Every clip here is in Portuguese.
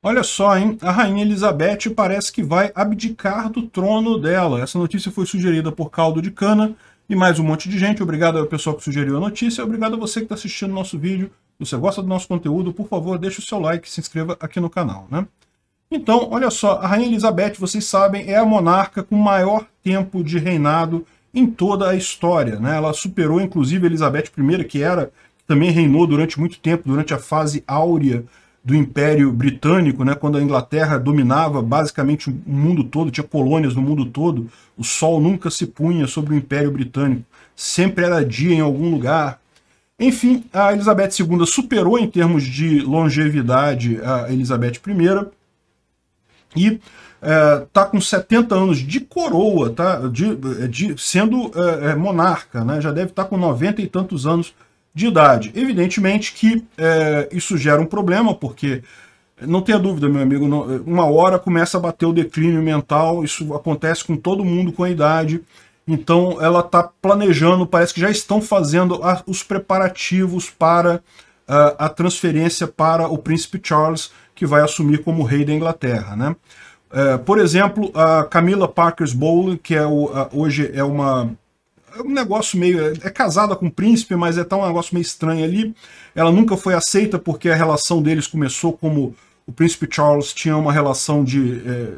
Olha só, hein? A rainha Elizabeth parece que vai abdicar do trono dela. Essa notícia foi sugerida por Caldo de Cana e mais um monte de gente. Obrigado ao pessoal que sugeriu a notícia. Obrigado a você que está assistindo nosso vídeo. Se você gosta do nosso conteúdo, por favor, deixe o seu like e se inscreva aqui no canal, né? Então, olha só, a Rainha Elizabeth, vocês sabem, é a monarca com maior tempo de reinado em toda a história, né? Ela superou, inclusive, Elizabeth I, que era que também reinou durante muito tempo, durante a fase áurea do Império Britânico, né, quando a Inglaterra dominava basicamente o mundo todo, tinha colônias no mundo todo, o sol nunca se punha sobre o Império Britânico, sempre era dia em algum lugar. Enfim, a Elizabeth II superou em termos de longevidade a Elizabeth I e está é, tá com 70 anos de coroa, tá? de, é, de sendo é, é, monarca, né? já deve estar tá com 90 e tantos anos de idade. Evidentemente que é, isso gera um problema, porque não tenha dúvida, meu amigo, uma hora começa a bater o declínio mental, isso acontece com todo mundo com a idade. Então ela está planejando, parece que já estão fazendo a, os preparativos para é, a, transferência para o príncipe Charles, que vai assumir como rei da Inglaterra. Né? É, por exemplo, a Camila Parkers Bowling, que é o, a, hoje é uma é um negócio meio. É, é casada com o príncipe, mas é tá um negócio meio estranho ali. Ela nunca foi aceita porque a relação deles começou como o príncipe Charles tinha uma relação de, é,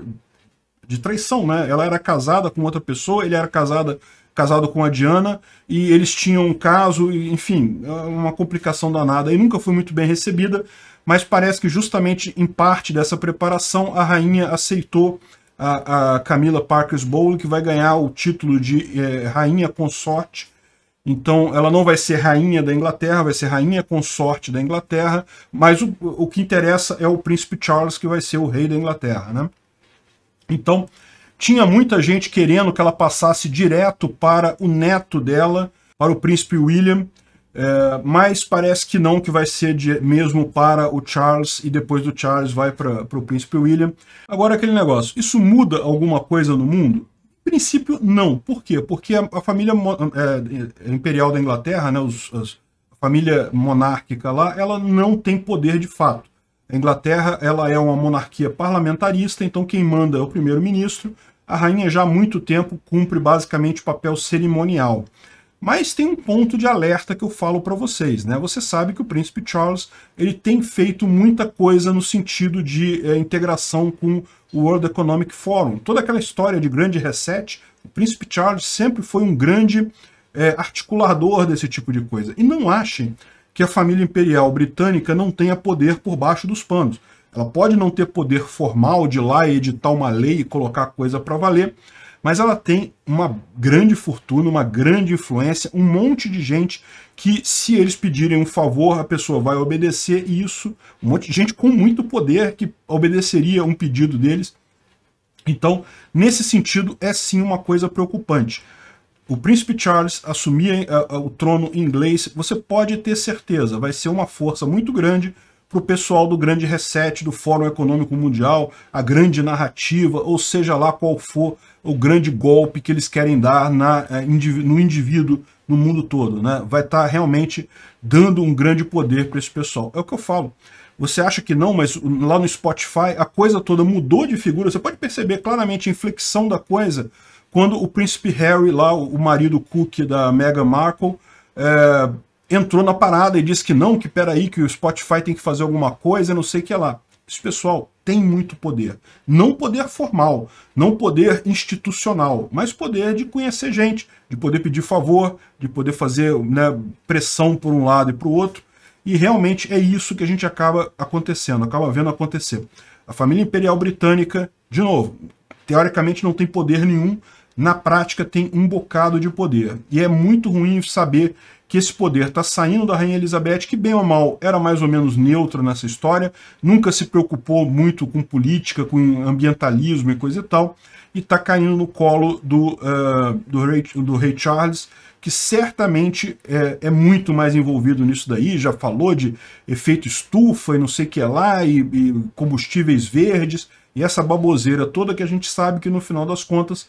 de traição, né? Ela era casada com outra pessoa, ele era casada, casado com a Diana, e eles tinham um caso, enfim, é uma complicação danada. E nunca foi muito bem recebida, mas parece que justamente em parte dessa preparação a rainha aceitou a, a Camila Parkers Bowl, que vai ganhar o título de é, rainha consorte. Então, ela não vai ser rainha da Inglaterra, vai ser rainha consorte da Inglaterra, mas o, o que interessa é o príncipe Charles, que vai ser o rei da Inglaterra. Né? Então, tinha muita gente querendo que ela passasse direto para o neto dela, para o príncipe William, é, mas parece que não, que vai ser de, mesmo para o Charles e depois do Charles vai para o príncipe William. Agora aquele negócio, isso muda alguma coisa no mundo? Em princípio, não. Por quê? Porque a, a família é, é, imperial da Inglaterra, né, os, as, a família monárquica lá, ela não tem poder de fato. A Inglaterra ela é uma monarquia parlamentarista, então quem manda é o primeiro-ministro. A rainha já há muito tempo cumpre basicamente o papel cerimonial. Mas tem um ponto de alerta que eu falo para vocês, né? Você sabe que o príncipe Charles ele tem feito muita coisa no sentido de é, integração com o World Economic Forum. Toda aquela história de grande reset, o príncipe Charles sempre foi um grande é, articulador desse tipo de coisa. E não achem que a família imperial britânica não tenha poder por baixo dos panos. Ela pode não ter poder formal de ir lá e editar uma lei e colocar a coisa para valer, mas ela tem uma grande fortuna, uma grande influência, um monte de gente que, se eles pedirem um favor, a pessoa vai obedecer isso. Um monte de gente com muito poder que obedeceria um pedido deles. Então, nesse sentido, é sim uma coisa preocupante. O príncipe Charles assumir eh, o trono inglês, você pode ter certeza, vai ser uma força muito grande para o pessoal do Grande Reset, do Fórum Econômico Mundial, a grande narrativa, ou seja lá qual for o grande golpe que eles querem dar na, eh, no indivíduo no mundo todo. Né? Vai estar tá realmente dando um grande poder para esse pessoal. É o que eu falo. Você acha que não, mas lá no Spotify a coisa toda mudou de figura. Você pode perceber claramente a inflexão da coisa quando o príncipe Harry, lá, o marido Cook da Meghan Markle, é, entrou na parada e disse que não, que peraí, que o Spotify tem que fazer alguma coisa, não sei o que lá. Esse pessoal tem muito poder. Não poder formal, não poder institucional, mas poder de conhecer gente, de poder pedir favor, de poder fazer né, pressão por um lado e para o outro. E realmente é isso que a gente acaba acontecendo, acaba vendo acontecer. A família imperial britânica, de novo, teoricamente não tem poder nenhum, na prática tem um bocado de poder. E é muito ruim saber que esse poder está saindo da Rainha Elizabeth, que bem ou mal era mais ou menos neutra nessa história, nunca se preocupou muito com política, com ambientalismo e coisa e tal, e está caindo no colo do, uh, do, rei, do rei Charles, que certamente é, é, muito mais envolvido nisso daí, já falou de efeito estufa e não sei o que lá, e, e combustíveis verdes, e essa baboseira toda que a gente sabe que no final das contas